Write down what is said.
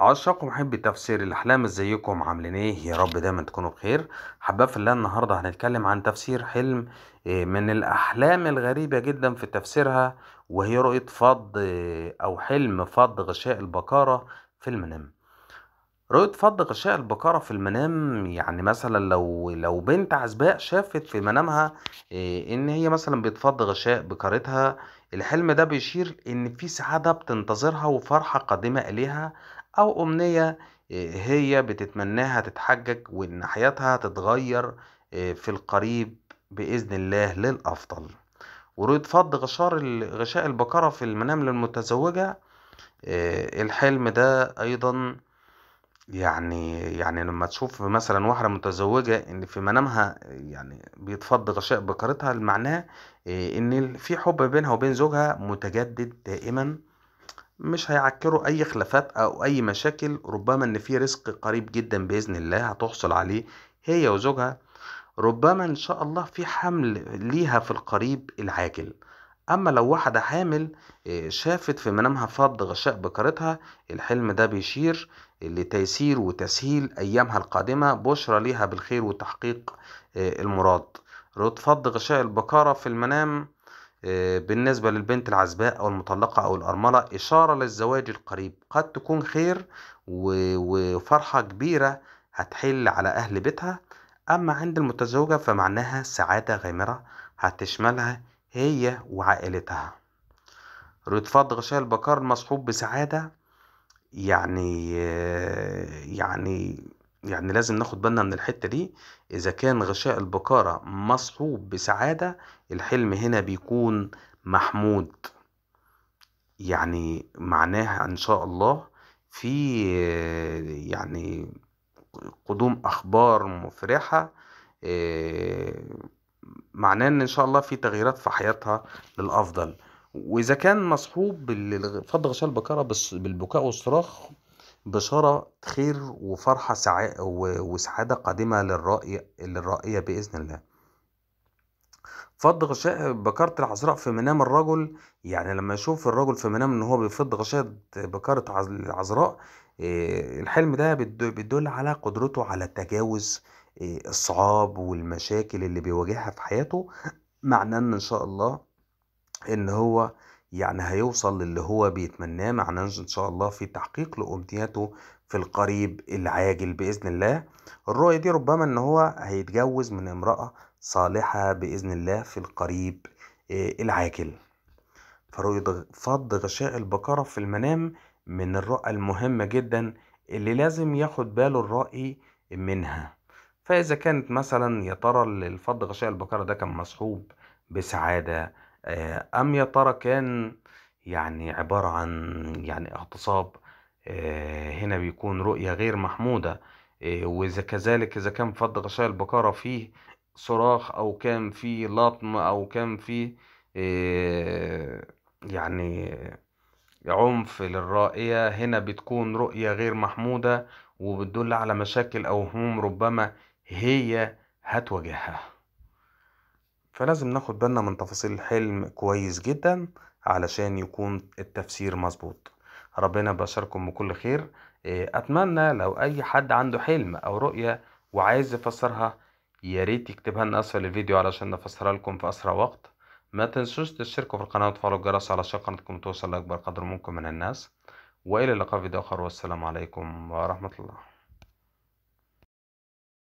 عشاق ومحبي تفسير الاحلام ازيكم عاملين ايه يا رب دايما تكونوا بخير حباب في الله النهارده هنتكلم عن تفسير حلم آه، من الاحلام الغريبه جدا في تفسيرها وهي رؤيه فض آه، او حلم فض غشاء البقره في المنام رؤيه فض غشاء البقره في المنام يعني مثلا لو لو بنت عزباء شافت في منامها آه، ان هي مثلا بتفض غشاء بقرتها الحلم ده بيشير ان في سعاده بتنتظرها وفرحه قادمه اليها أو أمنية هي بتتمناها تتحجج وإن حياتها تتغير في القريب بإذن الله للأفضل ورؤية فض غشار غشاء البقرة في المنام للمتزوجة الحلم ده أيضا يعني يعني لما تشوف مثلا واحدة متزوجة إن في منامها يعني بيتفض غشاء بقرتها المعناه إن في حب بينها وبين زوجها متجدد دائما مش هيعكروا اي خلافات او اي مشاكل ربما ان في رزق قريب جدا باذن الله هتحصل عليه هي وزوجها ربما ان شاء الله في حمل ليها في القريب العاجل اما لو واحدة حامل آه، شافت في منامها فض غشاء بكرتها الحلم ده بيشير لتيسير وتسهيل ايامها القادمة بشرى ليها بالخير وتحقيق آه، المراد رد فض غشاء البكارة في المنام آه، بالنسبة للبنت العزباء أو المطلقة أو الأرملة إشارة للزواج القريب قد تكون خير وفرحة كبيرة هتحل على أهل بيتها أما عند المتزوجة فمعناها سعادة غامرة هتشملها هي وعائلتها رتفاض غشاء البكار مصحوب بسعادة يعني آه، يعني يعني لازم ناخد بالنا من الحتة دي إذا كان غشاء البكارة مصحوب بسعادة الحلم هنا بيكون محمود يعني معناها إن شاء الله في يعني قدوم أخبار مفرحة آه، معناه إن إن شاء الله في تغييرات في حياتها للأفضل وإذا كان مصحوب فض غشاء البقرة بالبكاء والصراخ بشارة خير وفرحة سعاء وسعادة قادمة للرائي للرائية بإذن الله فض غشاء بكرة العذراء في منام الرجل يعني لما يشوف الرجل في منام ان هو بيفض غشاء بكرة العذراء آه، الحلم ده بيدل على قدرته على تجاوز آه، الصعاب والمشاكل اللي بيواجهها في حياته معناه ان شاء الله ان هو يعني هيوصل للي هو بيتمناه معناه ان شاء الله في تحقيق لامنياته في القريب العاجل باذن الله الرؤيه دي ربما ان هو هيتجوز من امراه صالحه باذن الله في القريب آه، العاجل فرؤيه فض غشاء البقره في المنام من الرؤى المهمه جدا اللي لازم ياخد باله الرائي منها فاذا كانت مثلا يا ترى الفض غشاء البقره ده كان مصحوب بسعاده آه، أم يا ترى كان يعني عبارة عن يعني اغتصاب آه، هنا بيكون رؤية غير محمودة آه، وإذا كذلك إذا كان فض غشاء البقرة فيه صراخ أو كان فيه لطم أو كان فيه يعني عنف للرائية هنا بتكون رؤية غير محمودة وبتدل على مشاكل أو هموم ربما هي هتواجهها فلازم ناخد بالنا من تفاصيل الحلم كويس جدا علشان يكون التفسير مظبوط ربنا بشركم بكل خير آه، اتمنى لو اي حد عنده حلم او رؤية وعايز يفسرها يا ريت يكتبها لنا اسفل الفيديو علشان نفسرها لكم في اسرع وقت ما تنسوش تشتركوا في القناة وتفعلوا الجرس علشان قناتكم توصل لأكبر قدر ممكن من الناس وإلى اللقاء في فيديو آخر والسلام عليكم ورحمة الله